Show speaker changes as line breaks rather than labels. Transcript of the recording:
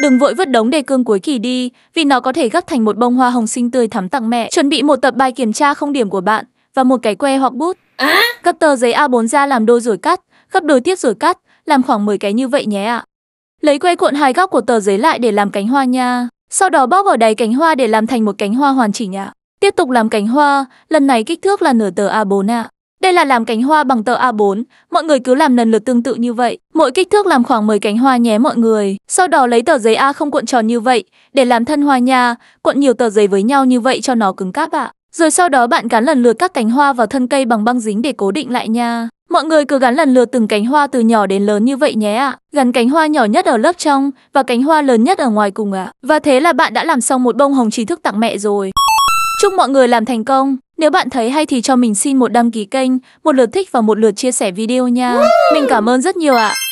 Đừng vội vứt đống đề cương cuối kỳ đi, vì nó có thể gấp thành một bông hoa hồng xinh tươi thắm tặng mẹ. Chuẩn bị một tập bài kiểm tra không điểm của bạn và một cái que hoặc bút. À? Cắt tờ giấy A4 ra làm đôi rồi cắt, gấp đôi tiếp rồi cắt, làm khoảng 10 cái như vậy nhé ạ. À. Lấy que cuộn hai góc của tờ giấy lại để làm cánh hoa nha. Sau đó bóp vào đáy cánh hoa để làm thành một cánh hoa hoàn chỉnh ạ. À. Tiếp tục làm cánh hoa, lần này kích thước là nửa tờ A4 ạ. À. Đây là làm cánh hoa bằng tờ A4, mọi người cứ làm lần lượt tương tự như vậy. Mỗi kích thước làm khoảng 10 cánh hoa nhé mọi người. Sau đó lấy tờ giấy A không cuộn tròn như vậy để làm thân hoa nha, cuộn nhiều tờ giấy với nhau như vậy cho nó cứng cáp ạ. À. Rồi sau đó bạn gắn lần lượt các cánh hoa vào thân cây bằng băng dính để cố định lại nha. Mọi người cứ gắn lần lượt từng cánh hoa từ nhỏ đến lớn như vậy nhé ạ. À. Gắn cánh hoa nhỏ nhất ở lớp trong và cánh hoa lớn nhất ở ngoài cùng ạ. À. Và thế là bạn đã làm xong một bông hồng trí thức tặng mẹ rồi. Chúc mọi người làm thành công! Nếu bạn thấy hay thì cho mình xin một đăng ký kênh, một lượt thích và một lượt chia sẻ video nha. Mình cảm ơn rất nhiều ạ.